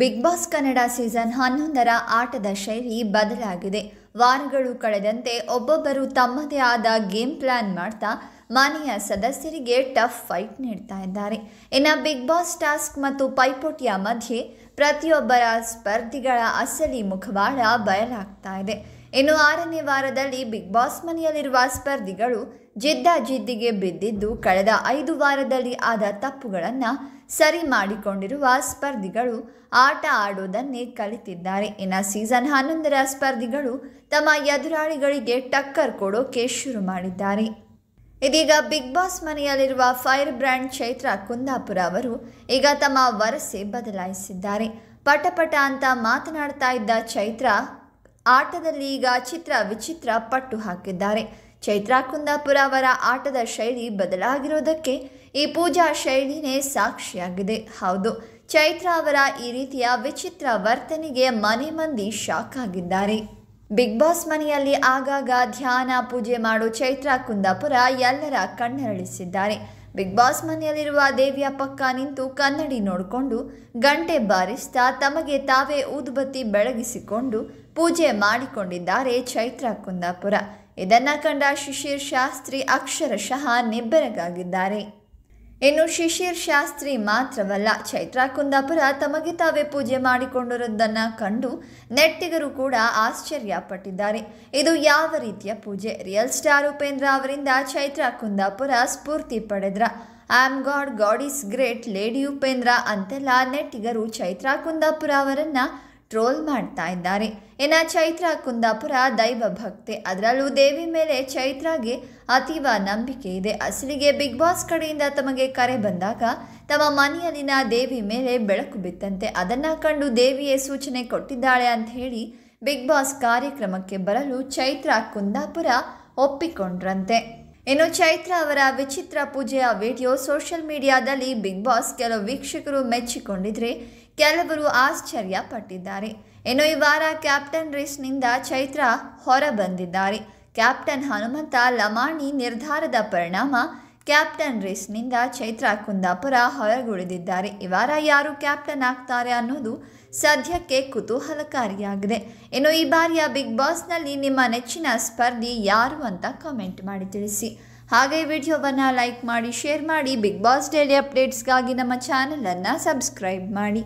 big boss Kannada season ಹನ್ನೊಂದರ ಆಟದ ಶೈಲಿ ಬದಲಾಗಿದೆ ವಾರಗಳು ಕಳೆದಂತೆ ಒಬ್ಬೊಬ್ಬರು ತಮ್ಮದೇ ಆದ ಗೇಮ್ ಪ್ಲಾನ್ ಮಾಡ್ತಾ ಮನೆಯ ಸದಸ್ಯರಿಗೆ ಟಫ್ ಫೈಟ್ ನೀಡ್ತಾ ಇದ್ದಾರೆ ಇನ್ನು ಬಿಗ್ ಬಾಸ್ ಟಾಸ್ಕ್ ಮತ್ತು ಪೈಪೋಟಿಯ ಮಧ್ಯೆ ಪ್ರತಿಯೊಬ್ಬರ ಸ್ಪರ್ಧಿಗಳ ಅಸಲಿ ಮುಖವಾಡ ಬಯಲಾಗ್ತಾ ಇದೆ ಇನ್ನು ಆರನೇ ವಾರದಲ್ಲಿ ಬಿಗ್ ಬಾಸ್ ಮನೆಯಲ್ಲಿರುವ ಸ್ಪರ್ಧಿಗಳು ಜಿದ್ದಿಗೆ ಬಿದ್ದಿದ್ದು ಕಳೆದ ಐದು ವಾರದಲ್ಲಿ ಆದ ತಪ್ಪುಗಳನ್ನು ಸರಿ ಮಾಡಿಕೊಂಡಿರುವ ಸ್ಪರ್ಧಿಗಳು ಆಟ ಆಡೋದನ್ನೇ ಕಲಿತಿದ್ದಾರೆ ಇನ್ನು ಸೀಸನ್ ಹನ್ನೊಂದರ ಸ್ಪರ್ಧಿಗಳು ತಮ್ಮ ಎದುರಾಳಿಗಳಿಗೆ ಟಕ್ಕರ್ ಕೊಡೋಕೆ ಶುರು ಮಾಡಿದ್ದಾರೆ ಇದೀಗ ಬಿಗ್ ಬಾಸ್ ಮನೆಯಲ್ಲಿರುವ ಫೈರ್ ಬ್ರ್ಯಾಂಡ್ ಚೈತ್ರ ಕುಂದಾಪುರ ಅವರು ಈಗ ತಮ್ಮ ವರಸೆ ಬದಲಾಯಿಸಿದ್ದಾರೆ ಪಟಪಟ ಅಂತ ಮಾತನಾಡ್ತಾ ಇದ್ದ ಚೈತ್ರ ಆಟದಲ್ಲಿ ಈಗ ಚಿತ್ರ ವಿಚಿತ್ರ ಪಟ್ಟು ಹಾಕಿದ್ದಾರೆ ಚೈತ್ರಾ ಕುಂದಾಪುರ ಅವರ ಆಟದ ಶೈಲಿ ಬದಲಾಗಿರೋದಕ್ಕೆ ಈ ಪೂಜಾ ಶೈಲಿನೇ ಸಾಕ್ಷಿಯಾಗಿದೆ ಹೌದು ಚೈತ್ರ ಅವರ ಈ ರೀತಿಯ ವಿಚಿತ್ರ ವರ್ತನೆಗೆ ಮನೆ ಮಂದಿ ಶಾಕ್ ಆಗಿದ್ದಾರೆ ಬಿಗ್ ಬಾಸ್ ಮನೆಯಲ್ಲಿ ಆಗಾಗ ಧ್ಯಾನ ಪೂಜೆ ಮಾಡೋ ಚೈತ್ರಾ ಕುಂದಾಪುರ ಎಲ್ಲರ ಕಣ್ಣರಳಿಸಿದ್ದಾರೆ ಬಿಗ್ ಬಾಸ್ ಮನೆಯಲ್ಲಿರುವ ದೇವಿಯ ಪಕ್ಕ ನಿಂತು ಕನ್ನಡಿ ನೋಡಿಕೊಂಡು ಗಂಟೆ ಬಾರಿಸ್ತಾ ತಮಗೆ ತಾವೇ ಊದುಬತ್ತಿ ಬೆಳಗಿಸಿಕೊಂಡು ಪೂಜೆ ಮಾಡಿಕೊಂಡಿದ್ದಾರೆ ಚೈತ್ರ ಕುಂದಾಪುರ ಇದನ್ನ ಕಂಡ ಶಿಶಿರ್ ಶಾಸ್ತ್ರಿ ಅಕ್ಷರಶಃ ನಿಬ್ಬೆರಗಾಗಿದ್ದಾರೆ ಇನ್ನು ಶಿಶಿರ್ ಶಾಸ್ತ್ರಿ ಮಾತ್ರವಲ್ಲ ಚೈತ್ರ ಕುಂದಾಪುರ ತಮಗೆ ತಾವೇ ಪೂಜೆ ಮಾಡಿಕೊಂಡಿರೋದನ್ನು ಕಂಡು ನೆಟ್ಟಿಗರು ಕೂಡ ಆಶ್ಚರ್ಯ ಪಟ್ಟಿದ್ದಾರೆ ಇದು ಯಾವ ರೀತಿಯ ಪೂಜೆ ರಿಯಲ್ ಸ್ಟಾರ್ ಉಪೇಂದ್ರ ಅವರಿಂದ ಚೈತ್ರ ಕುಂದಾಪುರ ಸ್ಫೂರ್ತಿ ಪಡೆದ್ರ am god god is great lady Upendra ಅಂತೆಲ್ಲ ನೆಟ್ಟಿಗರು ಚೈತ್ರ ಕುಂದಾಪುರ ಅವರನ್ನು ಟ್ರೋಲ್ ಮಾಡ್ತಾ ಇದ್ದಾರೆ ಇನ್ನು ಚೈತ್ರ ಕುಂದಾಪುರ ದೈವ ಭಕ್ತೆ ಅದರಲ್ಲೂ ದೇವಿ ಮೇಲೆ ಚೈತ್ರಾಗೆ ಅತೀವ ನಂಬಿಕೆ ಇದೆ ಅಸಲಿಗೆ ಬಿಗ್ ಬಾಸ್ ಕಡೆಯಿಂದ ತಮಗೆ ಕರೆ ಬಂದಾಗ ತಮ್ಮ ಮನೆಯಲ್ಲಿನ ದೇವಿ ಮೇಲೆ ಬೆಳಕು ಬಿತ್ತಂತೆ ಅದನ್ನು ಕಂಡು ದೇವಿಯೇ ಸೂಚನೆ ಕೊಟ್ಟಿದ್ದಾಳೆ ಅಂತ ಹೇಳಿ ಬಿಗ್ ಬಾಸ್ ಕಾರ್ಯಕ್ರಮಕ್ಕೆ ಬರಲು ಚೈತ್ರ ಕುಂದಾಪುರ ಒಪ್ಪಿಕೊಂಡ್ರಂತೆ ಇನ್ನು ಚೈತ್ರ ಅವರ ವಿಚಿತ್ರ ಪೂಜೆಯ ವಿಡಿಯೋ ಸೋಷಿಯಲ್ ಮೀಡಿಯಾದಲ್ಲಿ ಬಿಗ್ ಬಾಸ್ ಕೆಲವು ವೀಕ್ಷಕರು ಮೆಚ್ಚಿಕೊಂಡಿದ್ರೆ ಕೆಲವರು ಆಶ್ಚರ್ಯ ಪಟ್ಟಿದ್ದಾರೆ ಇನ್ನು ಈ ವಾರ ಕ್ಯಾಪ್ಟನ್ ರೇಸ್ನಿಂದ ಚೈತ್ರ ಹೊರ ಬಂದಿದ್ದಾರೆ ಕ್ಯಾಪ್ಟನ್ ಹನುಮಂತ ಲಮಾಣಿ ನಿರ್ಧಾರದ ಪರಿಣಾಮ ಕ್ಯಾಪ್ಟನ್ ರೇಸ್ನಿಂದ ಚೈತ್ರ ಕುಂದಾಪುರ ಹೊರಗುಳಿದಿದ್ದಾರೆ ಇವಾರ ಯಾರು ಕ್ಯಾಪ್ಟನ್ ಆಗ್ತಾರೆ ಅನ್ನೋದು ಸದ್ಯಕ್ಕೆ ಕುತೂಹಲಕಾರಿಯಾಗಿದೆ ಇನ್ನು ಈ ಬಾರಿಯ ಬಿಗ್ ಬಾಸ್ನಲ್ಲಿ ನಿಮ್ಮ ನೆಚ್ಚಿನ ಸ್ಪರ್ಧಿ ಯಾರು ಅಂತ ಕಮೆಂಟ್ ಮಾಡಿ ತಿಳಿಸಿ ಹಾಗೆ ವಿಡಿಯೋವನ್ನು ಲೈಕ್ ಮಾಡಿ ಶೇರ್ ಮಾಡಿ ಬಿಗ್ ಬಾಸ್ ಡೇಲಿ ಅಪ್ಡೇಟ್ಸ್ಗಾಗಿ ನಮ್ಮ ಚಾನಲನ್ನು ಸಬ್ಸ್ಕ್ರೈಬ್ ಮಾಡಿ